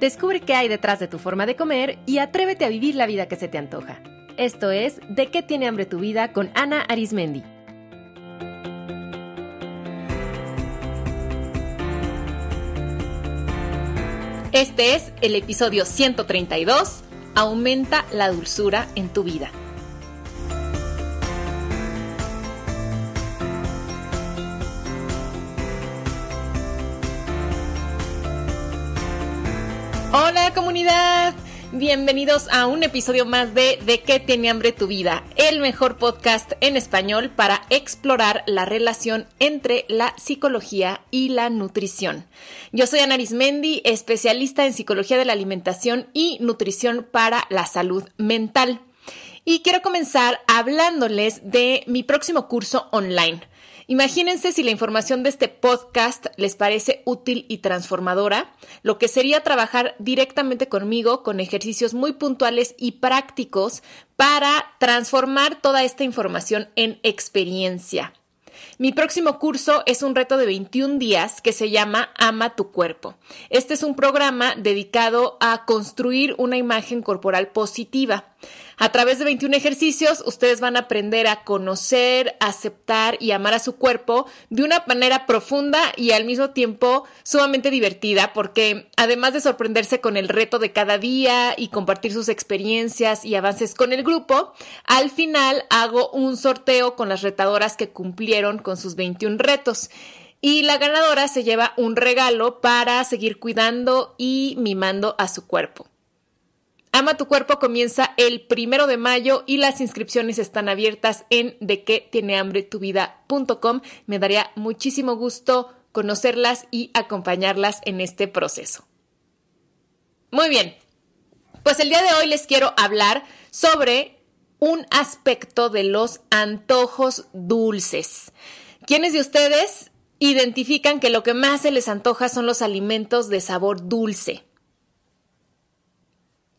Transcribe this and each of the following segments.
Descubre qué hay detrás de tu forma de comer y atrévete a vivir la vida que se te antoja. Esto es De qué tiene hambre tu vida con Ana Arismendi. Este es el episodio 132, Aumenta la dulzura en tu vida. Hola comunidad, bienvenidos a un episodio más de De qué tiene hambre tu vida, el mejor podcast en español para explorar la relación entre la psicología y la nutrición. Yo soy Anaris mendi especialista en psicología de la alimentación y nutrición para la salud mental. Y quiero comenzar hablándoles de mi próximo curso online. Imagínense si la información de este podcast les parece útil y transformadora, lo que sería trabajar directamente conmigo con ejercicios muy puntuales y prácticos para transformar toda esta información en experiencia. Mi próximo curso es un reto de 21 días que se llama Ama tu cuerpo. Este es un programa dedicado a construir una imagen corporal positiva. A través de 21 ejercicios, ustedes van a aprender a conocer, aceptar y amar a su cuerpo de una manera profunda y al mismo tiempo sumamente divertida, porque además de sorprenderse con el reto de cada día y compartir sus experiencias y avances con el grupo, al final hago un sorteo con las retadoras que cumplieron con sus 21 retos. Y la ganadora se lleva un regalo para seguir cuidando y mimando a su cuerpo. Ama tu cuerpo comienza el primero de mayo y las inscripciones están abiertas en de tiene hambre tu vida.com. Me daría muchísimo gusto conocerlas y acompañarlas en este proceso. Muy bien, pues el día de hoy les quiero hablar sobre un aspecto de los antojos dulces. ¿Quiénes de ustedes identifican que lo que más se les antoja son los alimentos de sabor dulce?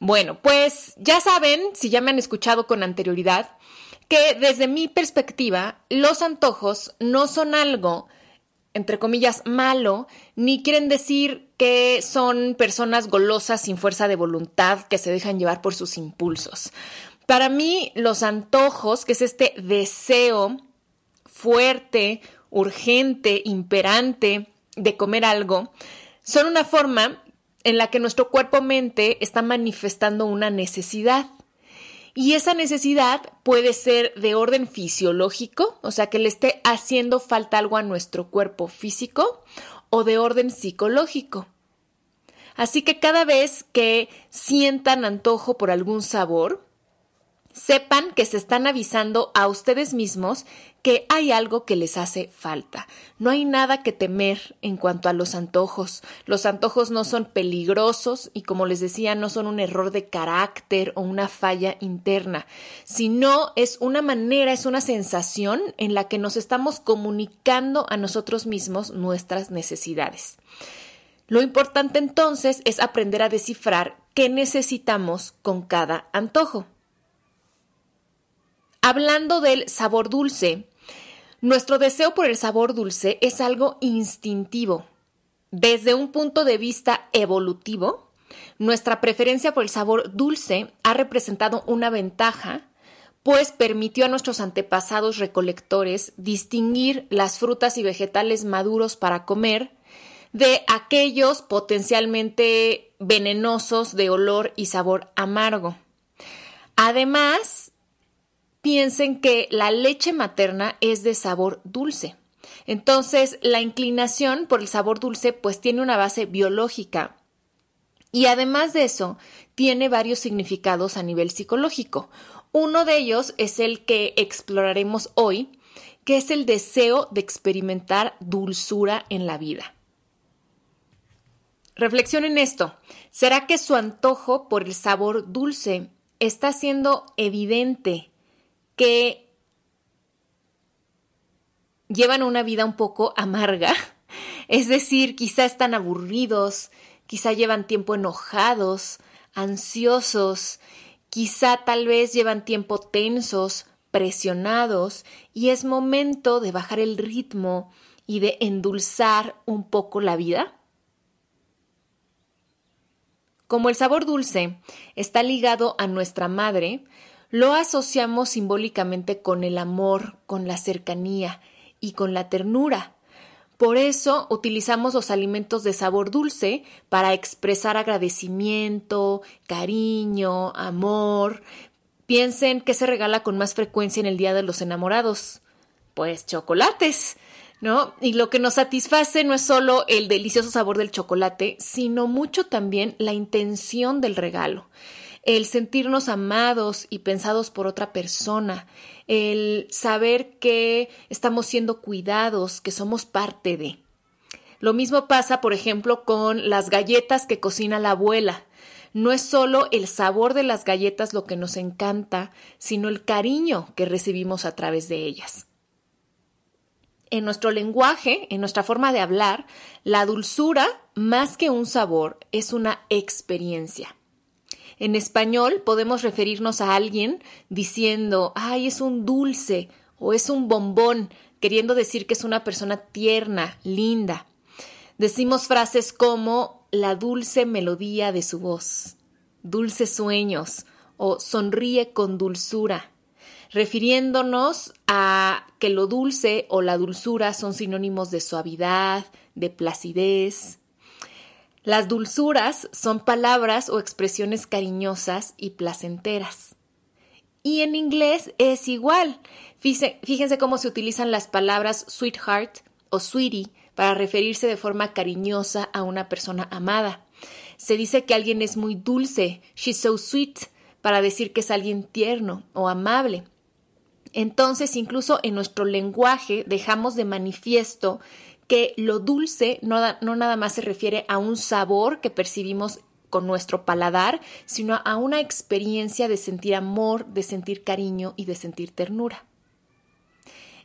Bueno, pues ya saben, si ya me han escuchado con anterioridad, que desde mi perspectiva, los antojos no son algo, entre comillas, malo, ni quieren decir que son personas golosas sin fuerza de voluntad que se dejan llevar por sus impulsos. Para mí, los antojos, que es este deseo fuerte, urgente, imperante de comer algo, son una forma en la que nuestro cuerpo-mente está manifestando una necesidad. Y esa necesidad puede ser de orden fisiológico, o sea, que le esté haciendo falta algo a nuestro cuerpo físico, o de orden psicológico. Así que cada vez que sientan antojo por algún sabor, sepan que se están avisando a ustedes mismos que hay algo que les hace falta. No hay nada que temer en cuanto a los antojos. Los antojos no son peligrosos y, como les decía, no son un error de carácter o una falla interna, sino es una manera, es una sensación en la que nos estamos comunicando a nosotros mismos nuestras necesidades. Lo importante entonces es aprender a descifrar qué necesitamos con cada antojo. Hablando del sabor dulce, nuestro deseo por el sabor dulce es algo instintivo. Desde un punto de vista evolutivo, nuestra preferencia por el sabor dulce ha representado una ventaja, pues permitió a nuestros antepasados recolectores distinguir las frutas y vegetales maduros para comer de aquellos potencialmente venenosos de olor y sabor amargo. Además, piensen que la leche materna es de sabor dulce. Entonces, la inclinación por el sabor dulce pues tiene una base biológica. Y además de eso, tiene varios significados a nivel psicológico. Uno de ellos es el que exploraremos hoy, que es el deseo de experimentar dulzura en la vida. Reflexionen esto. ¿Será que su antojo por el sabor dulce está siendo evidente que llevan una vida un poco amarga, es decir, quizá están aburridos, quizá llevan tiempo enojados, ansiosos, quizá tal vez llevan tiempo tensos, presionados, y es momento de bajar el ritmo y de endulzar un poco la vida. Como el sabor dulce está ligado a nuestra madre, lo asociamos simbólicamente con el amor, con la cercanía y con la ternura. Por eso utilizamos los alimentos de sabor dulce para expresar agradecimiento, cariño, amor. Piensen qué se regala con más frecuencia en el Día de los Enamorados. Pues chocolates, ¿no? Y lo que nos satisface no es solo el delicioso sabor del chocolate, sino mucho también la intención del regalo el sentirnos amados y pensados por otra persona, el saber que estamos siendo cuidados, que somos parte de. Lo mismo pasa, por ejemplo, con las galletas que cocina la abuela. No es solo el sabor de las galletas lo que nos encanta, sino el cariño que recibimos a través de ellas. En nuestro lenguaje, en nuestra forma de hablar, la dulzura, más que un sabor, es una experiencia. En español podemos referirnos a alguien diciendo, ay, es un dulce o es un bombón, queriendo decir que es una persona tierna, linda. Decimos frases como la dulce melodía de su voz, dulces sueños o sonríe con dulzura, refiriéndonos a que lo dulce o la dulzura son sinónimos de suavidad, de placidez, las dulzuras son palabras o expresiones cariñosas y placenteras. Y en inglés es igual. Fíjense cómo se utilizan las palabras sweetheart o sweetie para referirse de forma cariñosa a una persona amada. Se dice que alguien es muy dulce, she's so sweet, para decir que es alguien tierno o amable. Entonces, incluso en nuestro lenguaje dejamos de manifiesto que lo dulce no, nada más se refiere a un sabor que percibimos con nuestro paladar, sino a una experiencia de sentir amor, de sentir cariño y de sentir ternura.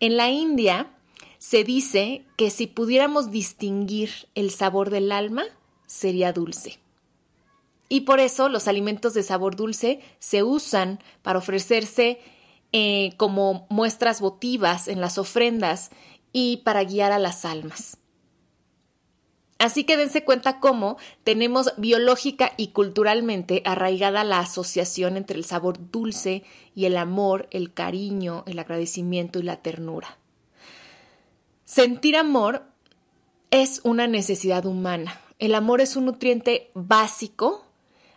En la India se dice que si pudiéramos distinguir el sabor del alma, sería dulce. Y por eso los alimentos de sabor dulce se usan para ofrecerse eh, como muestras votivas en las ofrendas y para guiar a las almas. Así que dense cuenta cómo tenemos biológica y culturalmente arraigada la asociación entre el sabor dulce y el amor, el cariño, el agradecimiento y la ternura. Sentir amor es una necesidad humana. El amor es un nutriente básico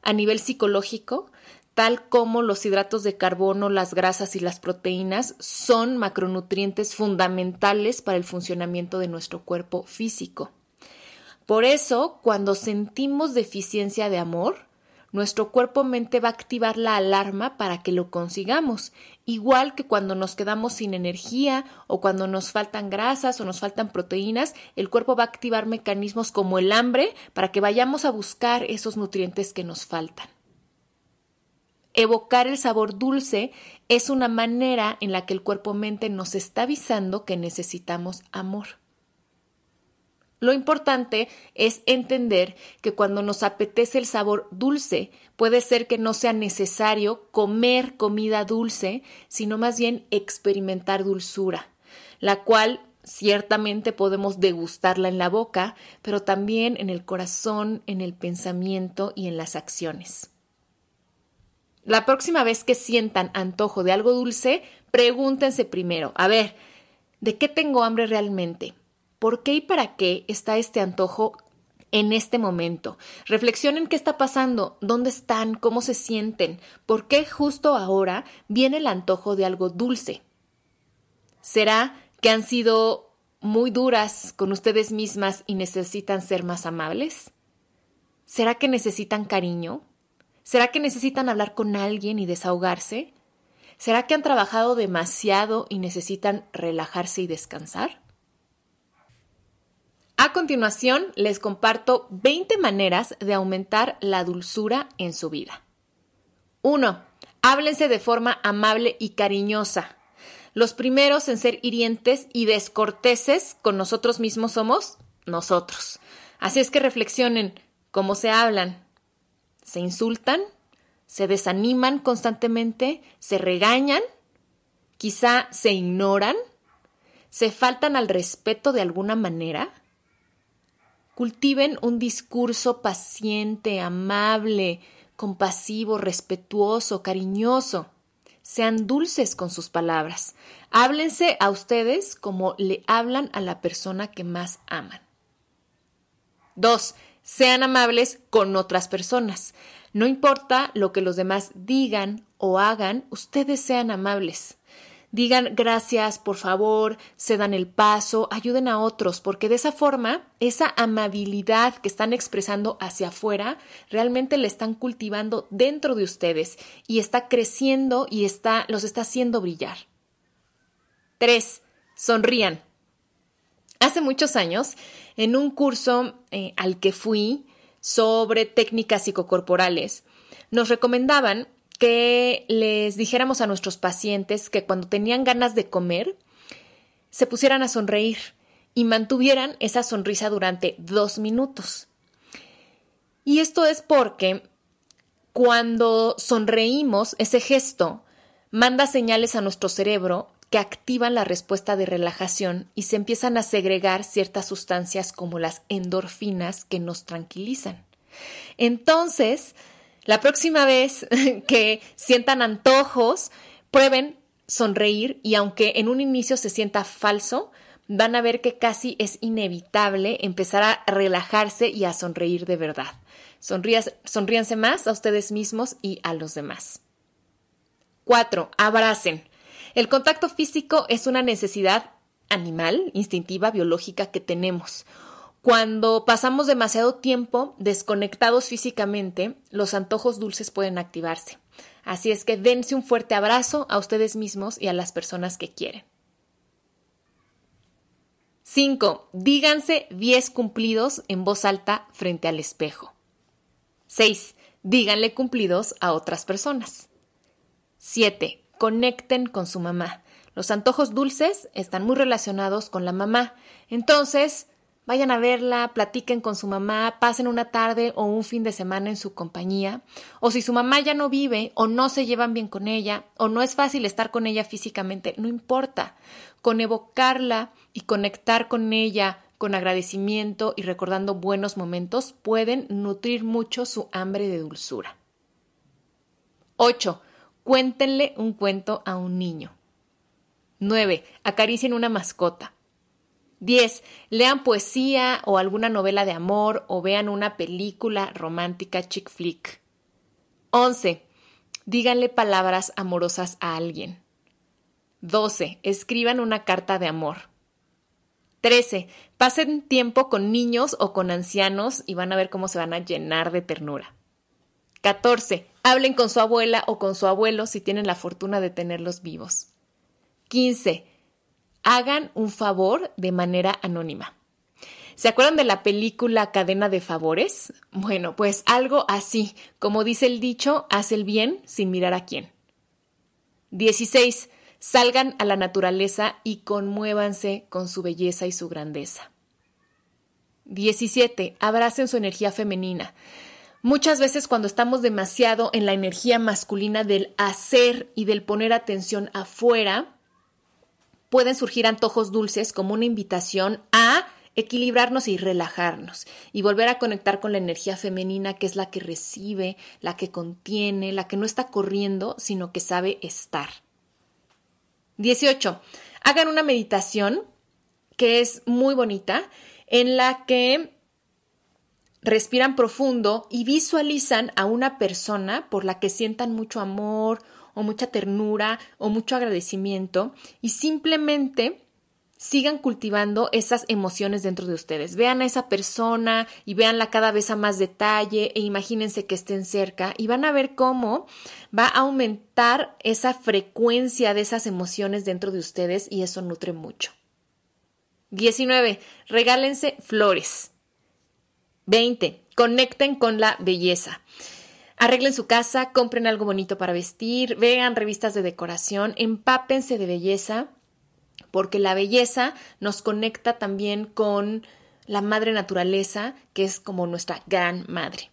a nivel psicológico tal como los hidratos de carbono, las grasas y las proteínas, son macronutrientes fundamentales para el funcionamiento de nuestro cuerpo físico. Por eso, cuando sentimos deficiencia de amor, nuestro cuerpo-mente va a activar la alarma para que lo consigamos, igual que cuando nos quedamos sin energía o cuando nos faltan grasas o nos faltan proteínas, el cuerpo va a activar mecanismos como el hambre para que vayamos a buscar esos nutrientes que nos faltan. Evocar el sabor dulce es una manera en la que el cuerpo-mente nos está avisando que necesitamos amor. Lo importante es entender que cuando nos apetece el sabor dulce, puede ser que no sea necesario comer comida dulce, sino más bien experimentar dulzura, la cual ciertamente podemos degustarla en la boca, pero también en el corazón, en el pensamiento y en las acciones. La próxima vez que sientan antojo de algo dulce, pregúntense primero, a ver, ¿de qué tengo hambre realmente? ¿Por qué y para qué está este antojo en este momento? Reflexionen qué está pasando, dónde están, cómo se sienten, por qué justo ahora viene el antojo de algo dulce. ¿Será que han sido muy duras con ustedes mismas y necesitan ser más amables? ¿Será que necesitan cariño? ¿Será que necesitan hablar con alguien y desahogarse? ¿Será que han trabajado demasiado y necesitan relajarse y descansar? A continuación, les comparto 20 maneras de aumentar la dulzura en su vida. 1. Háblense de forma amable y cariñosa. Los primeros en ser hirientes y descorteses con nosotros mismos somos nosotros. Así es que reflexionen cómo se hablan, se insultan, se desaniman constantemente, se regañan, quizá se ignoran, se faltan al respeto de alguna manera. Cultiven un discurso paciente, amable, compasivo, respetuoso, cariñoso. Sean dulces con sus palabras. Háblense a ustedes como le hablan a la persona que más aman. 2 sean amables con otras personas. No importa lo que los demás digan o hagan, ustedes sean amables. Digan gracias, por favor, se dan el paso, ayuden a otros, porque de esa forma, esa amabilidad que están expresando hacia afuera, realmente la están cultivando dentro de ustedes y está creciendo y está, los está haciendo brillar. 3. Sonrían. Hace muchos años, en un curso eh, al que fui sobre técnicas psicocorporales, nos recomendaban que les dijéramos a nuestros pacientes que cuando tenían ganas de comer, se pusieran a sonreír y mantuvieran esa sonrisa durante dos minutos. Y esto es porque cuando sonreímos, ese gesto manda señales a nuestro cerebro activan la respuesta de relajación y se empiezan a segregar ciertas sustancias como las endorfinas que nos tranquilizan. Entonces, la próxima vez que sientan antojos, prueben sonreír y aunque en un inicio se sienta falso, van a ver que casi es inevitable empezar a relajarse y a sonreír de verdad. Sonrías, sonríanse más a ustedes mismos y a los demás. 4. Abracen. El contacto físico es una necesidad animal, instintiva, biológica que tenemos. Cuando pasamos demasiado tiempo desconectados físicamente, los antojos dulces pueden activarse. Así es que dense un fuerte abrazo a ustedes mismos y a las personas que quieren. 5. Díganse 10 cumplidos en voz alta frente al espejo. 6. Díganle cumplidos a otras personas. 7 conecten con su mamá. Los antojos dulces están muy relacionados con la mamá. Entonces, vayan a verla, platiquen con su mamá, pasen una tarde o un fin de semana en su compañía, o si su mamá ya no vive o no se llevan bien con ella o no es fácil estar con ella físicamente, no importa, con evocarla y conectar con ella con agradecimiento y recordando buenos momentos pueden nutrir mucho su hambre de dulzura. 8. Cuéntenle un cuento a un niño. 9. Acaricien una mascota. 10. Lean poesía o alguna novela de amor o vean una película romántica chick flick. 11. Díganle palabras amorosas a alguien. 12. Escriban una carta de amor. 13. Pasen tiempo con niños o con ancianos y van a ver cómo se van a llenar de ternura. 14. Hablen con su abuela o con su abuelo si tienen la fortuna de tenerlos vivos. 15. Hagan un favor de manera anónima. ¿Se acuerdan de la película Cadena de Favores? Bueno, pues algo así. Como dice el dicho, haz el bien sin mirar a quién. 16. Salgan a la naturaleza y conmuévanse con su belleza y su grandeza. 17. Abracen su energía femenina. Muchas veces cuando estamos demasiado en la energía masculina del hacer y del poner atención afuera, pueden surgir antojos dulces como una invitación a equilibrarnos y relajarnos y volver a conectar con la energía femenina que es la que recibe, la que contiene, la que no está corriendo, sino que sabe estar. 18. Hagan una meditación que es muy bonita en la que respiran profundo y visualizan a una persona por la que sientan mucho amor o mucha ternura o mucho agradecimiento y simplemente sigan cultivando esas emociones dentro de ustedes. Vean a esa persona y véanla cada vez a más detalle e imagínense que estén cerca y van a ver cómo va a aumentar esa frecuencia de esas emociones dentro de ustedes y eso nutre mucho. 19. Regálense flores. 20. Conecten con la belleza. Arreglen su casa, compren algo bonito para vestir, vean revistas de decoración, empápense de belleza, porque la belleza nos conecta también con la madre naturaleza, que es como nuestra gran madre.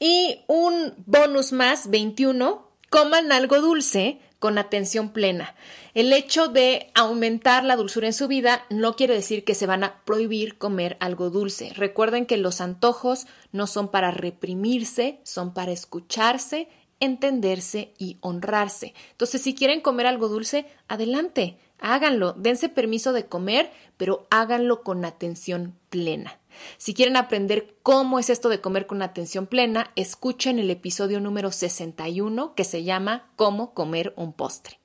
Y un bonus más, 21, coman algo dulce con atención plena. El hecho de aumentar la dulzura en su vida no quiere decir que se van a prohibir comer algo dulce. Recuerden que los antojos no son para reprimirse, son para escucharse, entenderse y honrarse. Entonces, si quieren comer algo dulce, adelante, háganlo, dense permiso de comer, pero háganlo con atención plena. Si quieren aprender cómo es esto de comer con atención plena, escuchen el episodio número 61 que se llama Cómo comer un postre.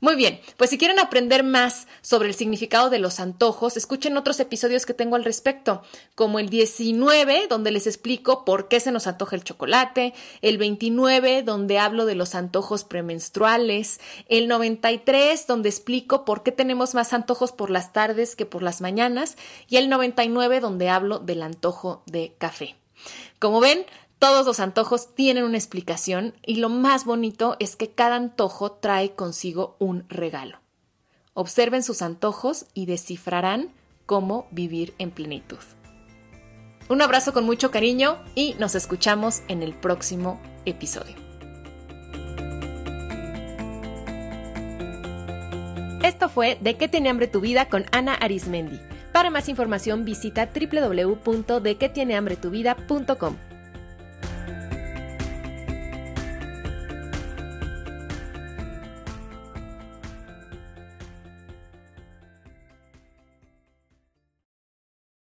Muy bien, pues si quieren aprender más sobre el significado de los antojos, escuchen otros episodios que tengo al respecto, como el 19, donde les explico por qué se nos antoja el chocolate, el 29, donde hablo de los antojos premenstruales, el 93, donde explico por qué tenemos más antojos por las tardes que por las mañanas, y el 99, donde hablo del antojo de café. Como ven, todos los antojos tienen una explicación y lo más bonito es que cada antojo trae consigo un regalo. Observen sus antojos y descifrarán cómo vivir en plenitud. Un abrazo con mucho cariño y nos escuchamos en el próximo episodio. Esto fue De qué tiene hambre tu vida con Ana Arismendi. Para más información visita www.dequetienehambretuvida.com.